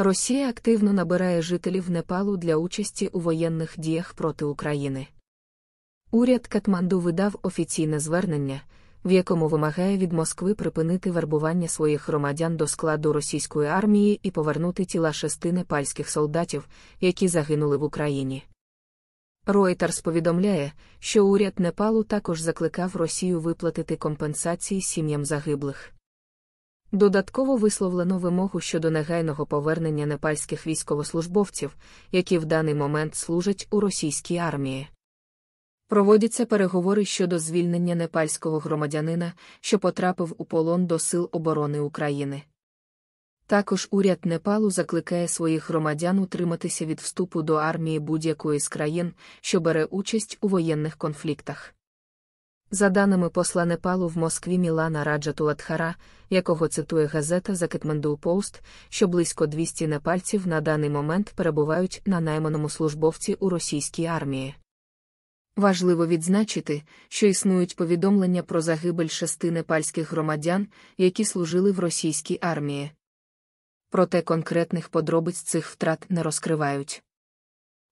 Росія активно набирає жителів Непалу для участі у воєнних діях проти України. Уряд Катманду видав офіційне звернення, в якому вимагає від Москви припинити вербування своїх громадян до складу російської армії і повернути тіла шести непальських солдатів, які загинули в Україні. Ройтерс повідомляє, що уряд Непалу також закликав Росію виплатити компенсації сім'ям загиблих. Додатково висловлено вимогу щодо негайного повернення непальських військовослужбовців, які в даний момент служать у російській армії. Проводяться переговори щодо звільнення непальського громадянина, що потрапив у полон до Сил оборони України. Також уряд Непалу закликає своїх громадян утриматися від вступу до армії будь-якої з країн, що бере участь у воєнних конфліктах. За даними посла Непалу в Москві Мілана Раджату Раджатуладхара, якого цитує газета Закетманду Пост, що близько 200 непальців на даний момент перебувають на найманому службовці у російській армії. Важливо відзначити, що існують повідомлення про загибель шести непальських громадян, які служили в російській армії. Проте конкретних подробиць цих втрат не розкривають.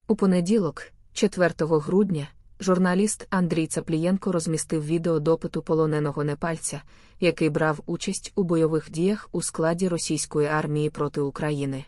У понеділок, 4 грудня, Журналіст Андрій Цаплієнко розмістив відео допиту полоненого непальця, який брав участь у бойових діях у складі російської армії проти України.